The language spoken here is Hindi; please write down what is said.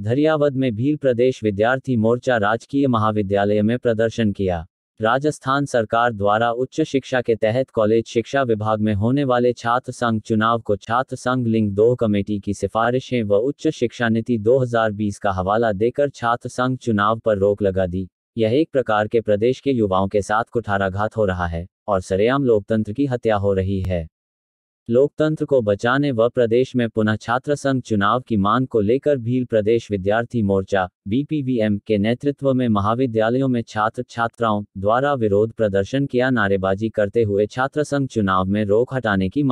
धरियावद में भील प्रदेश विद्यार्थी मोर्चा राजकीय महाविद्यालय में प्रदर्शन किया राजस्थान सरकार द्वारा उच्च शिक्षा के तहत कॉलेज शिक्षा विभाग में होने वाले छात्र संघ चुनाव को छात्र संघ लिंग दो कमेटी की सिफारिशें व उच्च शिक्षा नीति 2020 का हवाला देकर छात्र संघ चुनाव पर रोक लगा दी यह एक प्रकार के प्रदेश के युवाओं के साथ कुठाराघात हो रहा है और सरेआम लोकतंत्र की हत्या हो रही है लोकतंत्र को बचाने व प्रदेश में पुनः छात्र संघ चुनाव की मांग को लेकर भील प्रदेश विद्यार्थी मोर्चा बीपीवीएम के नेतृत्व में महाविद्यालयों में छात्र छात्राओं द्वारा विरोध प्रदर्शन किया नारेबाजी करते हुए छात्र संघ चुनाव में रोक हटाने की